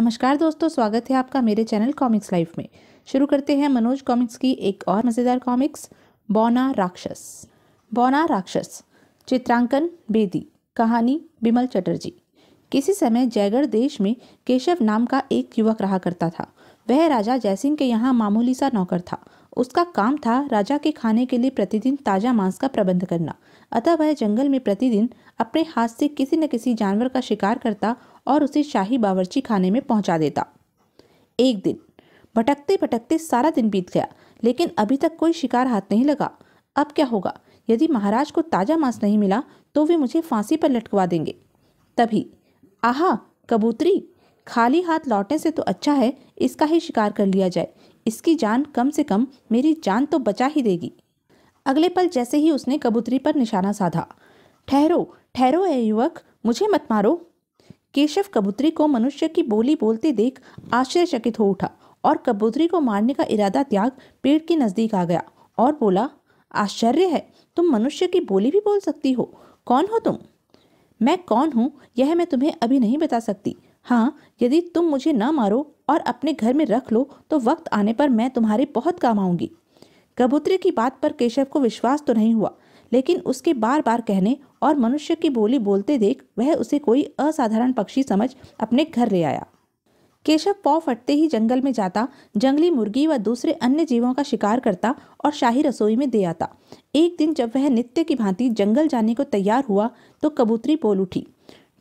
नमस्कार दोस्तों स्वागत है आपका मेरे चैनल कॉमिक्स लाइफ में शुरू करते हैं मनोज कॉमिक्स की एक और मज़ेदार कॉमिक्स बौना राक्षस बौना राक्षस चित्रांकन बेदी कहानी बिमल चटर्जी किसी समय जयगढ़ देश में केशव नाम का एक युवक रहा करता था वह राजा जयसिंह के यहाँ मामूली सा नौकर था उसका काम था राजा के खाने के लिए प्रतिदिन ताज़ा मांस का प्रबंध करना अतः वह जंगल में प्रतिदिन अपने हाथ से किसी न किसी जानवर का शिकार करता और उसे शाही बावर्ची खाने में पहुंचा देता एक दिन भटकते भटकते सारा दिन बीत गया लेकिन अभी तक कोई शिकार हाथ नहीं लगा अब क्या होगा यदि महाराज को ताज़ा मांस नहीं मिला तो वे मुझे फांसी पर लटकवा देंगे तभी आहा कबूतरी खाली हाथ लौटने से तो अच्छा है इसका ही शिकार कर लिया जाए इसकी जान कम से कम मेरी जान तो बचा ही देगी अगले पल जैसे ही उसने कबूतरी पर निशाना साधा ठहरो ठहरो ए युवक मुझे मत मारो केशव कबूतरी को मनुष्य की बोली बोलते देख आश्चर्यचकित हो उठा और कबूतरी को मारने का इरादा त्याग पेड़ के नज़दीक आ गया और बोला आश्चर्य है तुम मनुष्य की बोली भी बोल सकती हो कौन हो तुम मैं कौन हूँ यह मैं तुम्हें अभी नहीं बता सकती हाँ यदि तुम मुझे न मारो और अपने घर में रख लो तो वक्त आने पर मैं तुम्हारे बहुत काम आऊंगी कबूतरी की बात पर केशव को विश्वास तो नहीं हुआ लेकिन उसके बार बार कहने और मनुष्य की बोली बोलते देख वह उसे कोई असाधारण पक्षी समझ अपने घर ले आया केशव पौ फटते ही जंगल में जाता जंगली मुर्गी व दूसरे अन्य जीवों का शिकार करता और शाही रसोई में दे आता एक दिन जब वह नित्य की भांति जंगल जाने को तैयार हुआ तो कबूतरी बोल उठी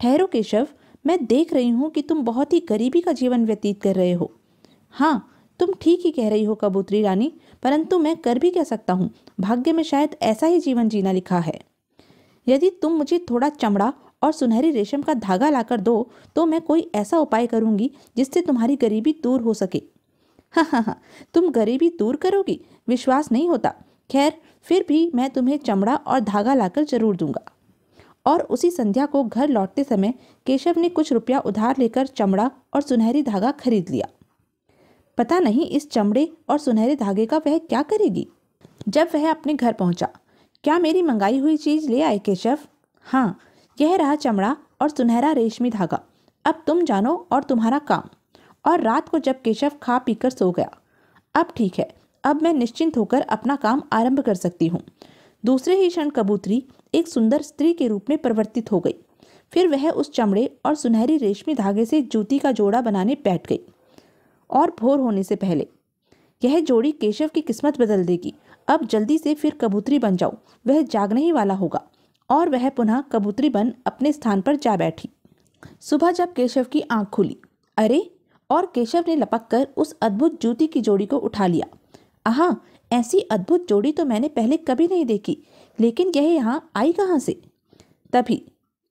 ठहरो केशव मैं देख रही हूँ कि तुम बहुत ही गरीबी का जीवन व्यतीत कर रहे हो हाँ तुम ठीक ही कह रही हो कबूतरी रानी परंतु मैं कर भी कह सकता हूँ भाग्य में शायद ऐसा ही जीवन जीना लिखा है यदि तुम मुझे थोड़ा चमड़ा और सुनहरी रेशम का धागा लाकर दो तो मैं कोई ऐसा उपाय करूंगी जिससे तुम्हारी गरीबी दूर हो सके हाँ हाँ हाँ तुम गरीबी दूर करोगी विश्वास नहीं होता खैर फिर भी मैं तुम्हें चमड़ा और धागा लाकर जरूर दूंगा और उसी संध्या को घर लौटते समय केशव ने कुछ रुपया उधार लेकर चमड़ा और सुनहरी धागा खरीद लिया पता नहीं इस चमड़े और सुनहरे धागे का वह क्या करेगी जब वह अपने घर पहुंचा क्या मेरी मंगाई हुई चीज़ ले आए केशव हाँ यह रहा चमड़ा और सुनहरा रेशमी धागा अब तुम जानो और तुम्हारा काम और रात को जब केशव खा पीकर सो गया अब ठीक है अब मैं निश्चिंत होकर अपना काम आरंभ कर सकती हूँ दूसरे ही क्षण कबूतरी एक सुंदर स्त्री के रूप में परिवर्तित हो गई फिर वह उस चमड़े और सुनहरी रेशमी धागे से जूती का जोड़ा बनाने बैठ गई और भोर होने से पहले यह जोड़ी केशव की किस्मत बदल देगी अब जल्दी से फिर कबूतरी बन जाओ वह जागने ही वाला होगा और वह पुनः कबूतरी बन अपने स्थान पर जा बैठी सुबह जब केशव की आंख खुली अरे और केशव ने लपक कर उस अद्भुत जूती की जोड़ी को उठा लिया आहा ऐसी अद्भुत जोड़ी तो मैंने पहले कभी नहीं देखी लेकिन यह यहाँ आई कहाँ से तभी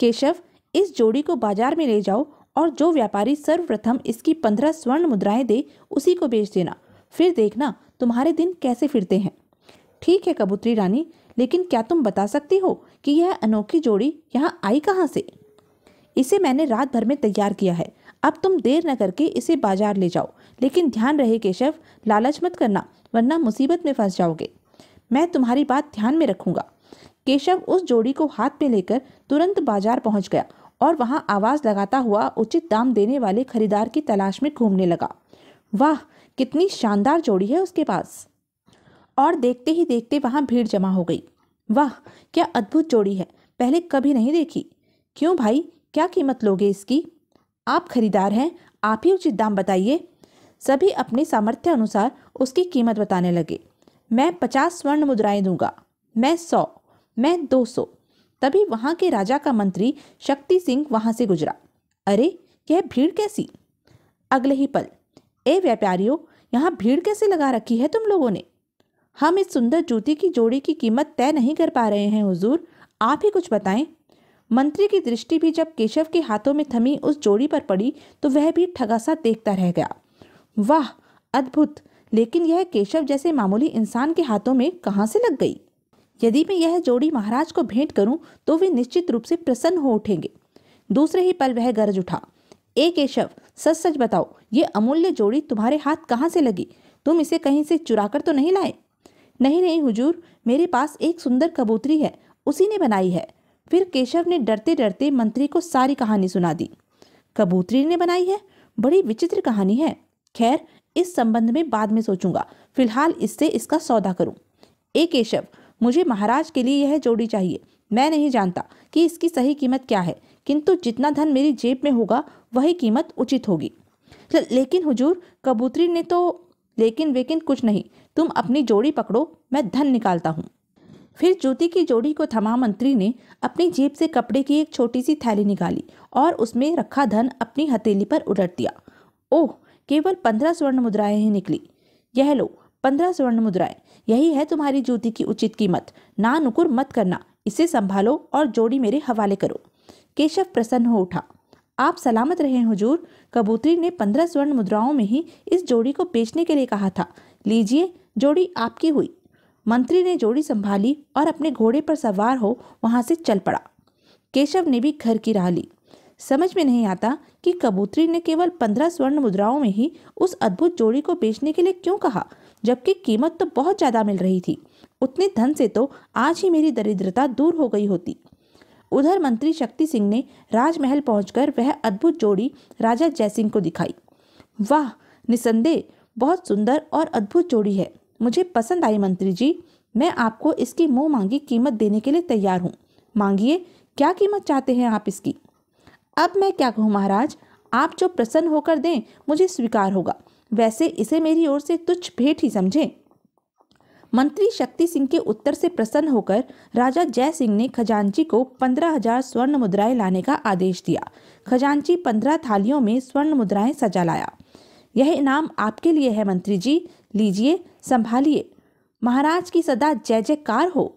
केशव इस जोड़ी को बाजार में ले जाओ और जो व्यापारी सर्वप्रथम इसकी पंद्रह स्वर्ण मुद्राएं दे उसी को बेच देना फिर देखना तुम्हारे दिन कैसे फिरते हैं ठीक है कबूतरी रानी लेकिन क्या तुम बता सकती हो कि यह अनोखी जोड़ी यहाँ आई कहाँ से इसे मैंने रात भर में तैयार किया है अब तुम देर न करके इसे बाजार ले जाओ लेकिन ध्यान रहे केशव लालच मत करना वरना मुसीबत में फंस जाओगे मैं तुम्हारी बात ध्यान में रखूंगा केशव उस जोड़ी को हाथ में लेकर तुरंत बाजार पहुंच गया और वहां आवाज़ लगाता हुआ उचित दाम देने वाले खरीदार की तलाश में घूमने लगा वाह कितनी शानदार जोड़ी है उसके पास और देखते ही देखते वहां भीड़ जमा हो गई वाह क्या अद्भुत जोड़ी है पहले कभी नहीं देखी क्यों भाई क्या कीमत लोगे इसकी आप खरीदार हैं आप ही उचित दाम बताइए सभी अपने सामर्थ्य अनुसार उसकी कीमत बताने लगे मैं पचास स्वर्ण मुद्राएं दूंगा मैं सौ मैं दो सौ तभी वहाँ के राजा का मंत्री शक्ति सिंह वहाँ से गुजरा अरे यह भीड़ कैसी अगले ही पल ए व्यापारियों यहाँ भीड़ कैसे लगा रखी है तुम लोगों ने हम इस सुंदर जूती की जोड़ी की कीमत तय नहीं कर पा रहे हैं हुजूर आप ही कुछ बताएं मंत्री की दृष्टि भी जब केशव के हाथों में थमी उस जोड़ी पर पड़ी तो वह भी ठगासा देखता रह गया वाह अद्भुत लेकिन यह केशव जैसे मामूली इंसान के हाथों में कहाँ से लग गई यदि मैं यह जोड़ी महाराज को भेंट करूं तो वे निश्चित रूप से प्रसन्न हो उठेंगे दूसरे ही पल वह गरज उठा ए केशव सच सच बताओ ये अमूल्य जोड़ी तुम्हारे हाथ कहाँ से लगी तुम इसे कहीं से चुरा तो नहीं लाए नहीं नहीं हुजूर मेरे पास एक सुंदर कबूतरी है उसी ने बनाई है फिर केशव ने डरते डरते मंत्री को सारी कहानी सुना दी कबूतरी ने बनाई है बड़ी विचित्र कहानी है खैर इस संबंध में बाद में सोचूंगा फिलहाल इससे इसका सौदा करूं ए केशव मुझे महाराज के लिए यह जोड़ी चाहिए मैं नहीं जानता कि इसकी सही कीमत क्या है किंतु जितना धन मेरी जेब में होगा वही कीमत उचित होगी लेकिन हुजूर कबूतरी ने तो लेकिन वेकिन कुछ नहीं तुम अपनी जोड़ी पकड़ो मैं धन निकालता हूँ फिर जूती की जोड़ी को थमा मंत्री ने अपनी जेब से कपड़े की एक छोटी सी थैली निकाली और उसमें रखा धन अपनी हथेली पर उलट दिया ओह केवल पंद्रह स्वर्ण मुद्राएं ही निकली यह लो पंद्रह स्वर्ण मुद्राएं यही है तुम्हारी जूती की उचित कीमत ना नुकुर मत करना इसे संभालो और जोड़ी मेरे हवाले करो केशव प्रसन्न हो उठा आप सलामत रहे हुजूर कबूतरी ने पंद्रह स्वर्ण मुद्राओं में ही इस जोड़ी को बेचने के लिए कहा था लीजिए जोड़ी आपकी हुई मंत्री ने जोड़ी संभाली और अपने घोड़े पर सवार हो वहां से चल पड़ा केशव ने भी घर की राह ली समझ में नहीं आता कि कबूतरी ने केवल पंद्रह स्वर्ण मुद्राओं में ही उस अद्भुत जोड़ी को बेचने के लिए क्यों कहा जबकि कीमत तो बहुत ज़्यादा मिल रही थी उतने धन से तो आज ही मेरी दरिद्रता दूर हो गई होती उधर मंत्री शक्ति सिंह ने राजमहल पहुंचकर वह अद्भुत जोड़ी राजा जयसिंह को दिखाई वाह निसंदेह बहुत सुंदर और अद्भुत जोड़ी है मुझे पसंद आई मंत्री जी मैं आपको इसकी मुंह मांगी कीमत देने के लिए तैयार हूँ मांगिए क्या कीमत चाहते हैं आप इसकी अब मैं क्या कहूँ महाराज आप जो प्रसन्न होकर दें मुझे स्वीकार होगा वैसे इसे मेरी ओर से तुच्छ भेंट ही समझें मंत्री शक्ति सिंह के उत्तर से प्रसन्न होकर राजा जय सिंह ने खजांची को पंद्रह हजार स्वर्ण मुद्राएं लाने का आदेश दिया खजांची पंद्रह थालियों में स्वर्ण मुद्राएं सजा लाया यह इनाम आपके लिए है मंत्री जी लीजिए संभालिए महाराज की सदा जय जयकार हो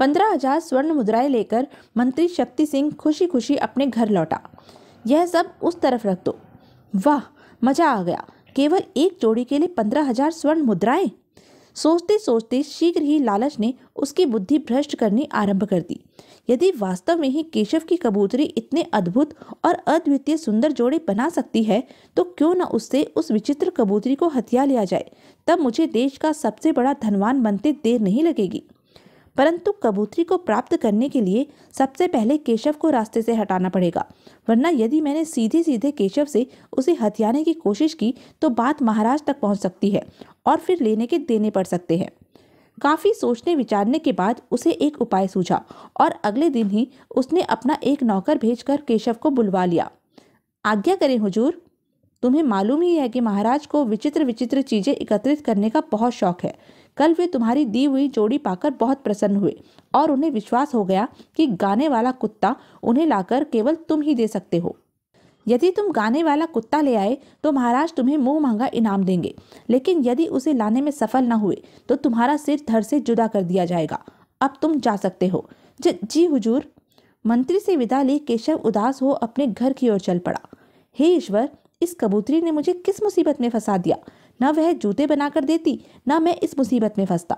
पंद्रह हजार स्वर्ण मुद्राएं लेकर मंत्री शक्ति सिंह खुशी खुशी अपने घर लौटा यह सब उस तरफ रख दो वाह मजा आ गया केवल एक जोड़ी के लिए पंद्रह हजार स्वर्ण मुद्राएं सोचते सोचते शीघ्र ही लालच ने उसकी बुद्धि भ्रष्ट करनी आरंभ कर दी यदि वास्तव में ही केशव की कबूतरी इतने अद्भुत और अद्वितीय सुंदर जोड़े बना सकती है तो क्यों न उससे उस विचित्र कबूतरी को हथिया लिया जाए तब मुझे देश का सबसे बड़ा धनवान बनते देर नहीं लगेगी परंतु कबूतरी को प्राप्त करने के लिए सबसे पहले केशव को रास्ते से हटाना पड़ेगा वरना यदि मैंने सीधे सीधे केशव से उसे हथियाने की कोशिश की तो बात महाराज तक पहुंच सकती है और फिर लेने के देने पड़ सकते हैं काफ़ी सोचने विचारने के बाद उसे एक उपाय सूझा और अगले दिन ही उसने अपना एक नौकर भेजकर केशव को बुलवा लिया आज्ञा करें हुजूर तुम्हें मालूम ही है कि महाराज को विचित्र विचित्र चीज़ें एकत्रित करने का बहुत शौक है कल वे तुम्हारी दी हुई जोड़ी पाकर बहुत प्रसन्न हुए और उन्हें विश्वास हो गया कि गाने वाला कुत्ता उन्हें लाकर केवल तुम ही दे सकते हो यदि तुम गाने वाला कुत्ता ले आए तो महाराज तुम्हें मुंह मांगा इनाम देंगे लेकिन यदि उसे लाने में सफल न हुए तो तुम्हारा सिर धर से जुदा कर दिया जाएगा अब तुम जा सकते हो ज, जी हुजूर मंत्री से विदा ली केशव उदास हो अपने घर की ओर चल पड़ा हे ईश्वर इस कबूतरी ने मुझे किस मुसीबत में फंसा दिया ना वह जूते बनाकर देती ना मैं इस मुसीबत में फंसता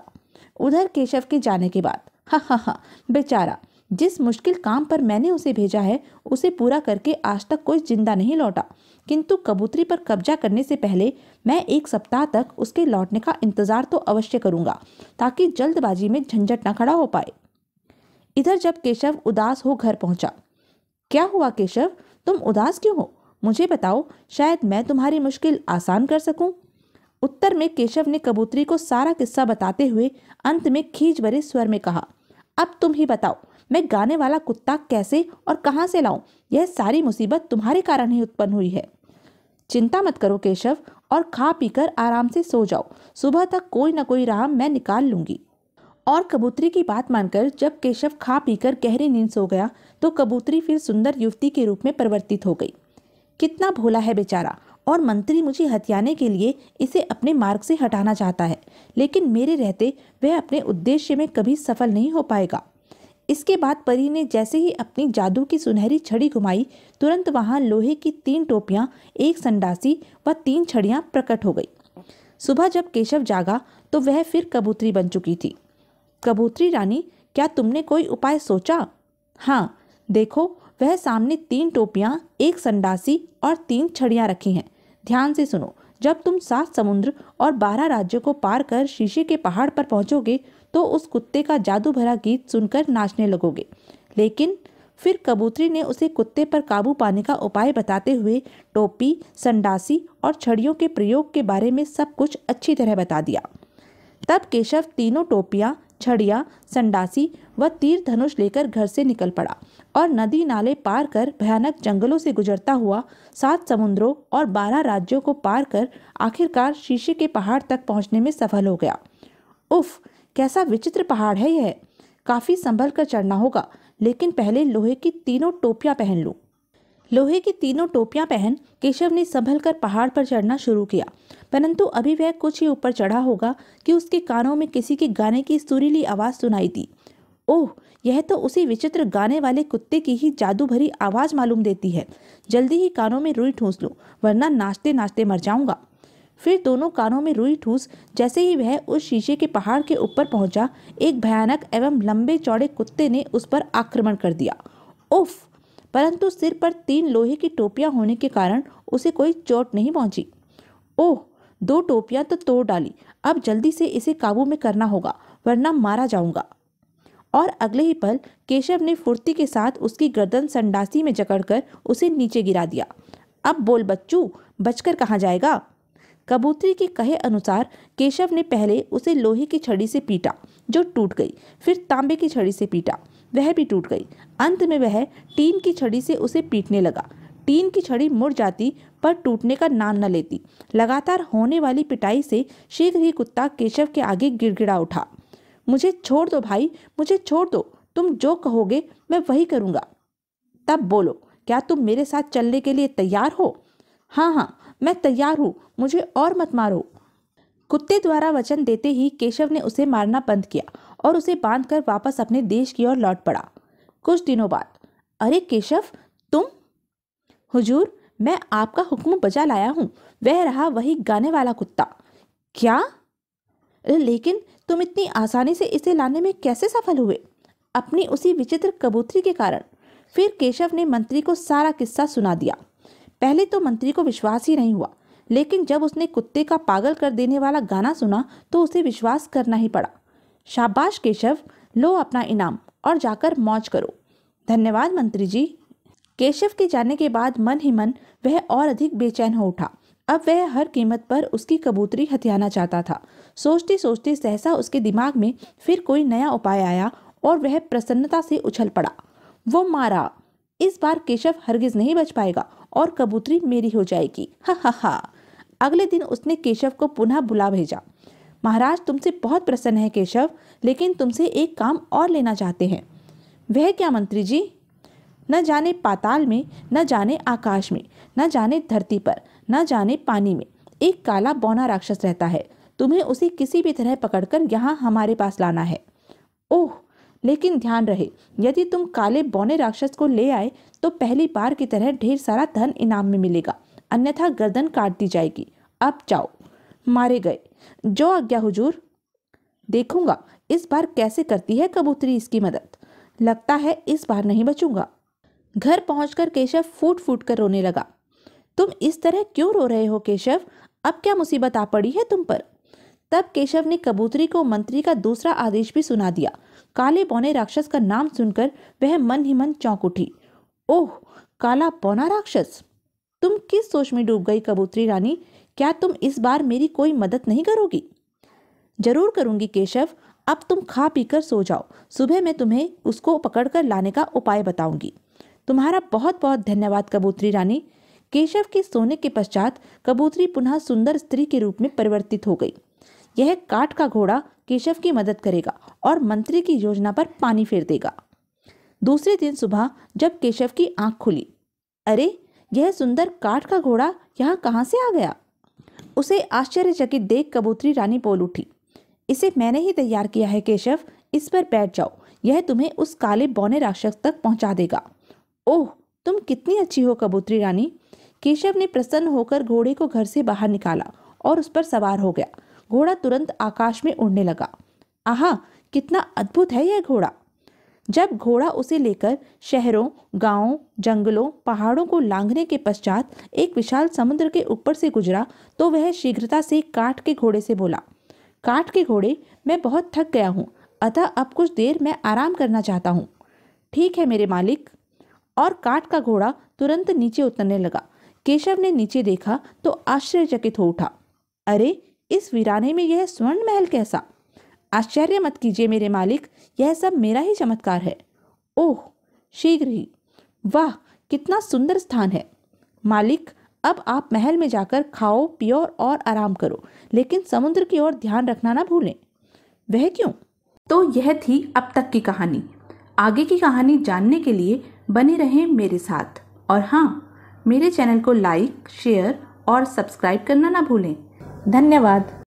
उधर केशव के जाने के बाद हाँ हाँ हाँ बेचारा जिस मुश्किल काम पर मैंने उसे भेजा है उसे पूरा करके आज तक कोई जिंदा नहीं लौटा किंतु कबूतरी पर कब्जा करने से पहले मैं एक सप्ताह तक उसके लौटने का इंतजार तो अवश्य करूंगा ताकि जल्दबाजी में झंझट न खड़ा हो पाए इधर जब केशव उदास हो घर पहुंचा क्या हुआ केशव तुम उदास क्यों हो मुझे बताओ शायद मैं तुम्हारी मुश्किल आसान कर सकूं? उत्तर में केशव ने कबूतरी को सारा किस्सा बताते हुए अंत में खींच भरे स्वर में कहा अब तुम ही बताओ मैं गाने वाला कुत्ता कैसे और कहाँ से लाऊं? यह सारी मुसीबत तुम्हारे कारण ही उत्पन्न हुई है चिंता मत करो केशव और खा पीकर आराम से सो जाओ सुबह तक कोई ना कोई राह मैं निकाल लूंगी और कबूतरी की बात मानकर जब केशव खा पीकर गहरी नींद सो गया तो कबूतरी फिर सुंदर युवती के रूप में परिवर्तित हो गई कितना भोला है बेचारा और मंत्री मुझे हथियाने के लिए इसे अपने मार्ग से हटाना चाहता है लेकिन मेरे रहते वह अपने उद्देश्य में कभी सफल नहीं हो पाएगा इसके बाद परी ने जैसे ही अपनी जादू की सुनहरी छड़ी घुमाई तुरंत वहाँ लोहे की तीन टोपियाँ एक संडासी व तीन छड़ियाँ प्रकट हो गई सुबह जब केशव जागा तो वह फिर कबूतरी बन चुकी थी कबूतरी रानी क्या तुमने कोई उपाय सोचा हाँ देखो वह सामने तीन टोपियाँ एक संडासी और तीन छड़ियाँ रखी हैं ध्यान से सुनो जब तुम सात समुद्र और बारह राज्यों को पार कर शीशे के पहाड़ पर पहुंचोगे तो उस कुत्ते का जादू भरा गीत सुनकर नाचने लगोगे लेकिन फिर कबूतरी ने उसे कुत्ते पर काबू पाने का उपाय बताते हुए टोपी संडासी और छड़ियों के प्रयोग के बारे में सब कुछ अच्छी तरह बता दिया तब केशव तीनों टोपियाँ छड़िया संडासी व तीर धनुष लेकर घर से निकल पड़ा और नदी नाले पार कर भयानक जंगलों से गुजरता हुआ सात समुद्रों और बारह राज्यों को पार कर आखिरकार शीशे के पहाड़ तक पहुंचने में सफल हो गया उफ कैसा विचित्र पहाड़ है यह काफ़ी संभल कर चढ़ना होगा लेकिन पहले लोहे की तीनों टोपियाँ पहन लूँ लोहे की तीनों टोपियां पहन केशव ने संभल कर पहाड़ पर चढ़ना शुरू किया परंतु अभी वह कुछ ही ऊपर चढ़ा होगा कि उसके कानों में किसी के गाने की सुरीली आवाज़ सुनाई दी ओह यह तो उसी विचित्र गाने वाले कुत्ते की ही जादू भरी आवाज़ मालूम देती है जल्दी ही कानों में रुई ठूंस लो वरना नाचते नाचते मर जाऊंगा फिर दोनों कानों में रुई ठूस जैसे ही वह उस शीशे के पहाड़ के ऊपर पहुंचा एक भयानक एवं लंबे चौड़े कुत्ते ने उस पर आक्रमण कर दिया उफ़ परंतु सिर पर तीन लोहे की टोपियां होने के कारण उसे कोई चोट नहीं पहुंची ओह दो टोपियां तो तोड़ डाली अब जल्दी से इसे काबू में करना होगा वरना मारा जाऊंगा और अगले ही पल केशव ने फुर्ती के साथ उसकी गर्दन संडासी में जकड़कर उसे नीचे गिरा दिया अब बोल बच्चू बचकर कहाँ जाएगा कबूतरी के कहे अनुसार केशव ने पहले उसे लोहे की छड़ी से पीटा जो टूट गई फिर तांबे की छड़ी से पीटा वह भी टूट गई अंत में वह टीन की छड़ी से उसे पीटने लगा टीन की छड़ी मुड़ जाती पर टूटने का नाम न लेती लगातार होने वाली पिटाई से शीघ्र ही कुत्ता केशव के आगे गिड़गिड़ा उठा मुझे छोड़ दो भाई मुझे छोड़ दो तुम जो कहोगे मैं वही करूँगा तब बोलो क्या तुम मेरे साथ चलने के लिए तैयार हो हाँ हाँ मैं तैयार हूँ मुझे और मत मारो कुत्ते द्वारा वचन देते ही केशव ने उसे मारना बंद किया और उसे बांधकर वापस अपने देश की ओर लौट पड़ा कुछ दिनों बाद अरे केशव तुम हुजूर मैं आपका हुक्म बजा लाया हूँ वह रहा वही गाने वाला कुत्ता क्या लेकिन तुम इतनी आसानी से इसे लाने में कैसे सफल हुए अपनी उसी विचित्र कबूतरी के कारण फिर केशव ने मंत्री को सारा किस्सा सुना दिया पहले तो मंत्री को विश्वास ही नहीं हुआ लेकिन जब उसने कुत्ते का पागल कर देने वाला गाना सुना तो उसे विश्वास करना ही पड़ा शाबाश केशव लो अपना इनाम और जाकर मौज करो धन्यवाद मंत्री जी केशव के जाने के बाद मन ही मन वह और अधिक बेचैन हो उठा अब वह हर कीमत पर उसकी कबूतरी हथियाना चाहता था सोचते सोचते सहसा उसके दिमाग में फिर कोई नया उपाय आया और वह प्रसन्नता से उछल पड़ा वो मारा इस बार केशव हरगिज नहीं बच पाएगा और कबूतरी मेरी हो जाएगी हा हा हा अगले दिन उसने केशव को पुनः बुला भेजा महाराज तुमसे बहुत प्रसन्न है केशव लेकिन तुमसे एक काम और लेना चाहते हैं वह क्या मंत्री जी न जाने पाताल में न जाने आकाश में न जाने धरती पर न जाने पानी में एक काला बौना राक्षस रहता है तुम्हें उसे किसी भी तरह पकड़कर यहाँ हमारे पास लाना है ओह लेकिन ध्यान रहे यदि तुम काले बौने राक्षस को ले आए तो पहली बार की तरह ढेर सारा धन इनाम में मिलेगा अन्यथा गर्दन काट दी जाएगी अब जाओ मारे गए जो आज्ञा हुजूर देखूंगा इस बार कैसे करती है कबूतरी इसकी मदद लगता है इस बार नहीं बचूंगा घर पहुंचकर केशव फूट फूट कर रोने लगा तुम इस तरह क्यों रो रहे हो केशव अब क्या मुसीबत आ पड़ी है तुम पर तब केशव ने कबूतरी को मंत्री का दूसरा आदेश भी सुना दिया काले बौने राक्षस का नाम सुनकर वह मन ही मन चौंक उठी ओह काला बौना राक्षस तुम किस सोच में डूब गई कबूतरी रानी क्या तुम इस बार मेरी कोई मदद नहीं करोगी जरूर करूंगी केशव अब तुम खा पी कर सो जाओ सुबह मैं तुम्हें उसको पकड़कर लाने का उपाय बताऊंगी तुम्हारा बहुत बहुत धन्यवाद कबूतरी रानी केशव के सोने के पश्चात कबूतरी पुनः सुंदर स्त्री के रूप में परिवर्तित हो गई यह काट का घोड़ा केशव की मदद करेगा और मंत्री की योजना पर पानी फेर देगा दूसरे दिन सुबह जब केशव की आंख खुली अरे यह सुंदर काठ का घोड़ा यहाँ कहाँ से आ गया उसे आश्चर्यचकित देख कबूतरी रानी बोल उठी इसे मैंने ही तैयार किया है केशव इस पर बैठ जाओ यह तुम्हें उस काले बौने राक्षस तक पहुंचा देगा ओह तुम कितनी अच्छी हो कबूतरी रानी केशव ने प्रसन्न होकर घोड़े को घर से बाहर निकाला और उस पर सवार हो गया घोड़ा तुरंत आकाश में उड़ने लगा आहा कितना अद्भुत है यह घोड़ा जब घोड़ा उसे लेकर शहरों गांवों जंगलों पहाड़ों को लांघने के पश्चात एक विशाल समुद्र के ऊपर से गुजरा तो वह शीघ्रता से काट के घोड़े से बोला काट के घोड़े मैं बहुत थक गया हूँ अतः अब कुछ देर मैं आराम करना चाहता हूँ ठीक है मेरे मालिक और काट का घोड़ा तुरंत नीचे उतरने लगा केशव ने नीचे देखा तो आश्चर्यचकित हो उठा अरे इस वीराने में यह स्वर्ण महल कैसा आश्चर्य मत कीजिए मेरे मालिक यह सब मेरा ही चमत्कार है ओह शीघ्र ही वाह कितना सुंदर स्थान है मालिक अब आप महल में जाकर खाओ पियो और आराम करो लेकिन समुद्र की ओर ध्यान रखना ना भूलें वह क्यों तो यह थी अब तक की कहानी आगे की कहानी जानने के लिए बने रहें मेरे साथ और हाँ मेरे चैनल को लाइक शेयर और सब्सक्राइब करना ना भूलें धन्यवाद